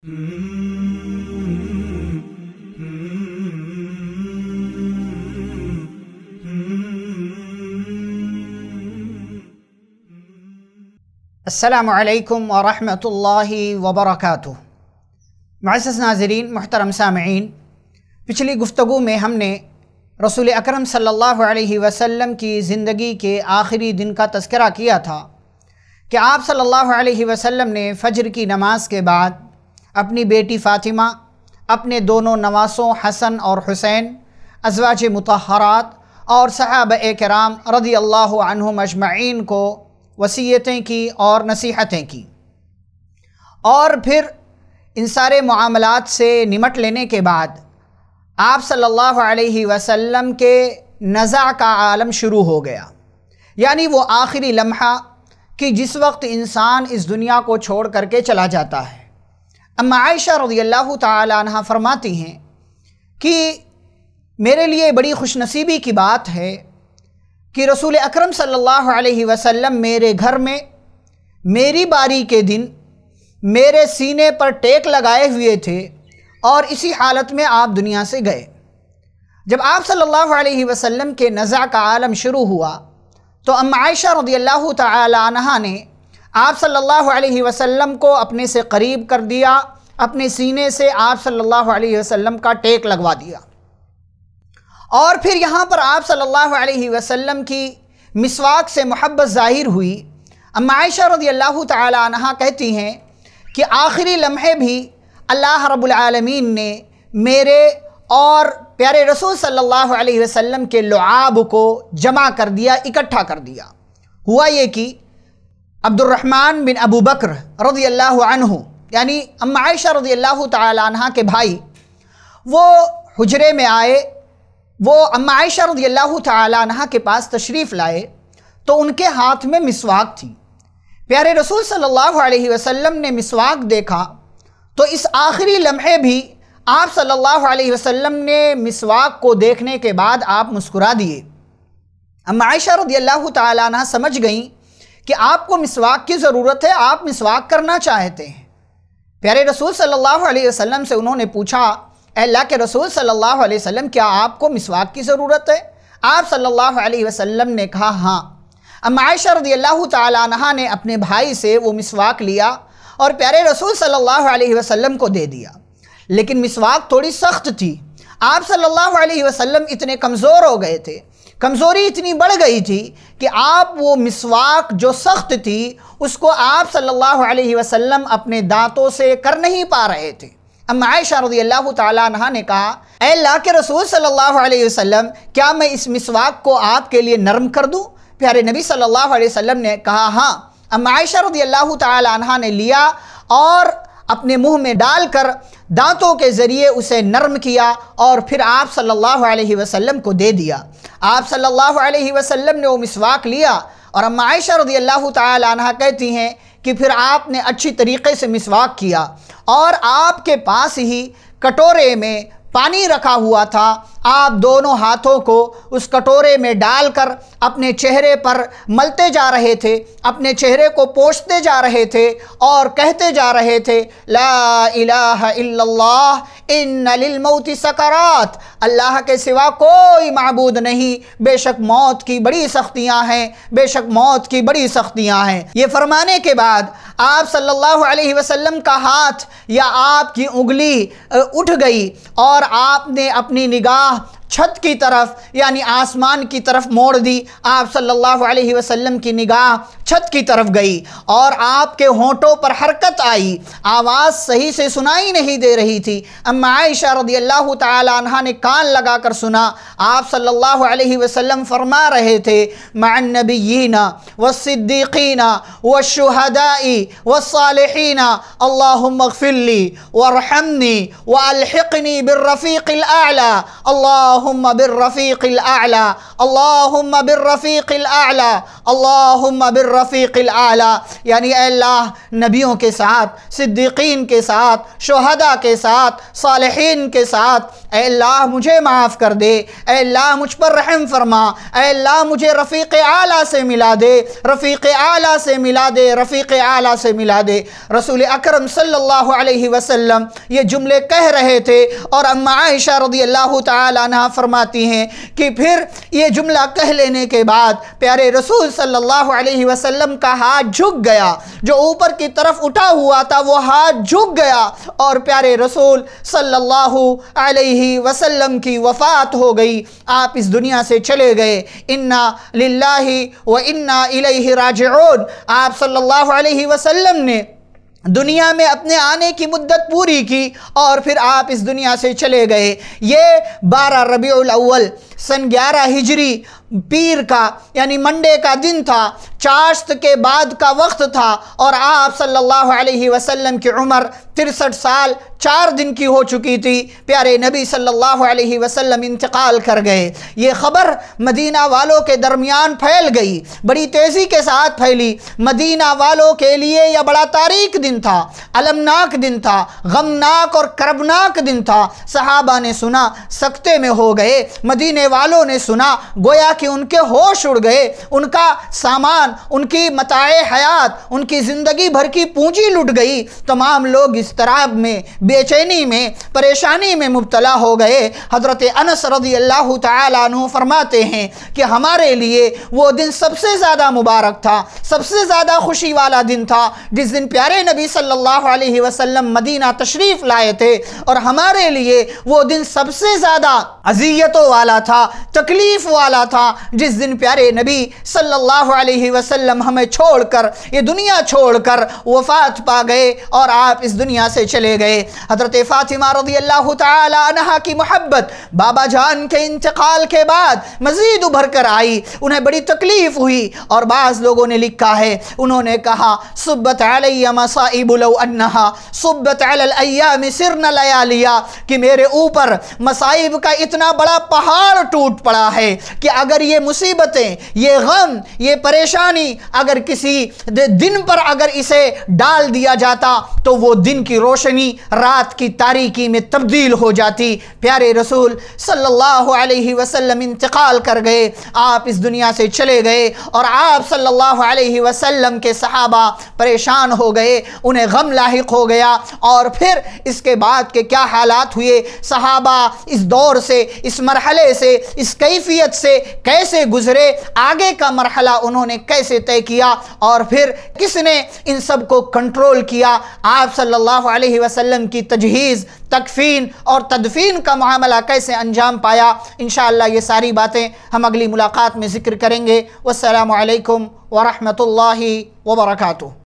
السلام علیکم ورحمۃ اللہ وبرکاتہ معزز ناظرین محترم سامعین پچھلی گفتگو میں ہم نے رسول اکرم صلی اللہ علیہ وسلم کی زندگی کے آخری دن کا تذکرہ کیا تھا کہ آپ صلی اللہ علیہ وسلم نے فجر کی نماز کے بعد اپنی بیٹی فاطمہ اپنے دونوں نواسوں حسن اور حسین ازواج متحرات اور صحابہ کرام رضی اللہ عنہ مجمعین کو وصیتیں کی اور نصیحتیں کی اور پھر ان سارے معاملات سے نمٹ لینے کے بعد آپ صلی اللہ علیہ وسلم کے نزع کا عالم شروع ہو گیا یعنی وہ آخری لمحہ کہ جس وقت انسان اس دنیا کو چھوڑ کر کے چلا جاتا ہے اما عائشہ رضی اللہ تعالی عنہ فرماتی ہیں کہ میرے لیے بڑی خوش نصیبی کی بات ہے کہ رسول اکرم صلی اللہ علیہ وسلم میرے گھر میں میری باری کے دن میرے سینے پر ٹیک لگائے ہوئے تھے اور اسی حالت میں آپ دنیا سے گئے جب آپ صلی اللہ علیہ وسلم کے نزع کا عالم شروع ہوا تو ام عائشہ رضی اللہ تعالی عنہ نے آپ صلی اللہ علیہ وسلم کو اپنے سے قریب کر دیا اپنے سینے سے آپ صلی اللہ علیہ وسلم کا ٹیک لگوا دیا اور پھر یہاں پر آپ صلی اللہ علیہ وسلم کی مسواک سے محبت ظاہر ہوئی اما عائشہ رضی اللہ تعالی عنہ کہتی ہیں کہ آخری لمحے بھی اللہ رب العالمین نے میرے اور پیارے رسول صلی اللہ علیہ وسلم کے لعاب کو جمع کر دیا اکٹھا کر دیا ہوا یہ کہ عبد الرحمن بن ابو بکر رضی اللہ عنہ یعنی ام عائشہ رضی اللہ تعالی عنہ کے بھائی وہ حجرے میں آئے وہ ام عائشہ رضی اللہ تعالی عنہ کے پاس تشریف لائے تو ان کے ہاتھ میں مسواک تھی پیارے رسول صلی اللہ علیہ وسلم نے مسواک دیکھا تو اس آخری لمحے بھی آپ صلی اللہ علیہ وسلم نے مسواک کو دیکھنے کے بعد آپ مسکرا دیے ام عائشہ رضی اللہ تعالی عنہ سمجھ گئیں کہ آپ کو مسواک کی ضرورت ہے آپ مسواک کرنا چاہتے ہیں پیارے رسول صلی اللہ علیہ وسلم سے انہوں نے پوچھا اے اللہ کے رسول صلی اللہ علیہ وسلم کیا آپ کو مسواک کی ضرورت ہے آپ صلی اللہ علیہ وسلم نے کہا ہاں عائشہ رضی اللہ تعالیٰ عنہ نے اپنے بھائی سے وہ مسواک لیا اور پیارے رسول صلی اللہ علیہ وسلم کو دے دیا لیکن مسواک تھوڑی سخت تھی آپ صلی اللہ علیہ وسلم اتنے کمزور ہو گئے تھے کمزوری اتنی بڑھ گئی تھی کہ آپ وہ مسواک جو سخت تھی اس کو آپ صلی اللہ علیہ وسلم اپنے دانتوں سے کر نہیں پا رہے تھے اما عائشہ رضی اللہ تعالیٰ عنہ نے کہا اے اللہ کے رسول صلی اللہ علیہ وسلم کیا میں اس مسواک کو آپ کے لیے نرم کر دوں پیارے نبی صلی اللہ علیہ وسلم نے کہا ہاں اما عائشہ رضی اللہ تعالیٰ عنہ نے لیا اور اپنے منہ میں ڈال کر دانتوں کے ذریعے اسے نرم کیا اور پھر آپ صلی اللہ علیہ وسلم کو دے دیا آپ صلی اللہ علیہ وسلم نے وہ مسواک لیا اور اما عائشہ رضی اللہ تعالی عنہ کہتی ہیں کہ پھر آپ نے اچھی طریقے سے مسواک کیا اور آپ کے پاس ہی کٹورے میں پانی رکھا ہوا تھا آپ دونوں ہاتھوں کو اس کٹورے میں ڈال کر اپنے چہرے پر ملتے جا رہے تھے اپنے چہرے کو پوچھتے جا رہے تھے اور کہتے جا رہے تھے لا الہ الا اللہ ان للموت سکرات اللہ کے سوا کوئی معبود نہیں بے شک موت کی بڑی سختیاں ہیں بے شک موت کی بڑی سختیاں ہیں یہ فرمانے کے بعد آپ صلی اللہ علیہ وسلم کا ہاتھ یا آپ کی انگلی اٹھ گئی اور آپ نے اپنی نگاہ چھت کی طرف یعنی آسمان کی طرف موڑ دی آپ صلی اللہ علیہ وسلم کی نگاہ چھت کی طرف گئی اور آپ کے ہونٹوں پر حرکت آئی آواز صحیح سے سنائی نہیں دے رہی تھی اما عائشہ رضی اللہ تعالی عنہ نے کان لگا کر سنا آپ صلی اللہ علیہ وسلم فرما رہے تھے مع النبیین والصدیقین والشہدائی والصالحین اللہم اغفر لی وارحمنی والحقنی بالرفیق الاعلی اللہم اللہ اللہم بالرفیق الاعلا اللہم بالرفیق الاعلا اللہم بالرفیق الاعلا یعنی اے اللہ نبیوں کے ساتھ صدیقین کے ساتھ شہدہ کے ساتھ صالحین کے ساتھ اے اللہ مجھے معاف کر دے اے اللہ مجھ پر رحم فرما اے اللہ مجھے رفیق اعلیٰ سے ملا دے رفیق اعلیٰ سے ملا دے رفیق اعلیٰ سے ملا دے رسول اکرم صلی اللہ علیہ وسلم یہ جملے کہہ رہے تھے اور عائشہ رضی اللہ تعالیٰ فرماتی ہیں کہ پھر یہ جملہ کہہ لینے کے بعد پیارے رسول صلی اللہ علیہ وسلم کا ہاتھ جھک گیا جو اوپر کی طرف اٹھا ہوا تھا وہ ہاتھ جھک گیا اور پیارے رسول صلی اللہ علیہ وسلم کی وفات ہو گئی آپ اس دنیا سے چلے گئے انا رَاجِعُونَ آپ صلی اللہ علیہ وسلم نے دنیا میں اپنے آنے کی مدت پوری کی اور پھر آپ اس دنیا سے چلے گئے یہ بارہ ربیع الاول سن گیارہ ہجری پیر کا یعنی منڈے کا دن تھا چاشت کے بعد کا وقت تھا اور آپ صلی اللہ علیہ وسلم کی عمر ترسٹھ سال چار دن کی ہو چکی تھی پیارے نبی صلی اللہ علیہ وسلم انتقال کر گئے یہ خبر مدینہ والوں کے درمیان پھیل گئی بڑی تیزی کے ساتھ پھیلی مدینہ والوں کے لیے یہ بڑا تاریک دن تھا علمناک دن تھا غمناک اور کربناک دن تھا صحابہ نے سنا سکتے میں ہو گئے مدینہ والوں نے سنا گویا کہ ان کے ہوش اڑ گئے ان کا سامان ان کی متائے حیات ان کی زندگی بھر کی پونجی لٹ گئی تمام لوگ اسطراب میں بے چینی میں پریشانی میں مبتلا ہو گئے حضرت انس رضی اللہ تعالیٰ عنہ فرماتے ہیں کہ ہمارے لیے وہ دن سب سے زیادہ مبارک تھا سب سے زیادہ خوشی والا دن تھا جس دن پیارے نبی صلی اللہ علیہ وسلم مدینہ تشریف لائے تھے اور ہمارے لیے وہ دن سب سے زیادہ اذیتوں والا تھا تکلیف والا تھا جس دن پیارے نبی صلی اللہ علیہ وسلم ہمیں چھوڑ کر یہ دنیا چھوڑ کر وفات پا گئے اور آپ اس دنیا سے چلے گئے حضرت فاطمہ رضی اللہ تعالی عنہ کی محبت بابا جان کے انتقال کے بعد مزید ابھر کر آئی انہیں بڑی تکلیف ہوئی اور بعض لوگوں نے لکھا ہے انہوں نے کہا صبت علی مصائب لو انہا صبت علی الایام سرن لیالیا کہ میرے اوپر مصائب کا اتنا بڑا پہاڑ ٹوٹ پڑا ہے کہ اگر اگر یہ مصیبتیں یہ غم یہ پریشانی اگر اگر کسی دن پر اسے ڈال دیا جاتا تو وہ دن کی روشنی رات کی تاریکی میں تبدیل ہو جاتی پیارے رسول صلی اللہ علیہ وسلم انتقال کر گئے آپ اس دنیا سے چلے گئے اور آپ صلی اللہ علیہ وسلم کے صحابہ پریشان ہو گئے انہیں غم لاحق ہو گیا اور پھر اس کے بعد کے کیا حالات ہوئے صحابہ اس دور سے اس مرحلے سے اس کیفیت سے کیسے گزرے آگے کا مرحلہ انہوں نے کیسے طے کیا اور پھر کس نے ان سب کو کنٹرول کیا آپ صلی اللہ علیہ وسلم کی تجہیز تکفین اور تدفین کا معاملہ کیسے انجام پایا انشاءاللہ یہ ساری باتیں ہم اگلی ملاقات میں ذکر کریں گے والسلام علیکم ورحمۃ اللہ وبرکاتہ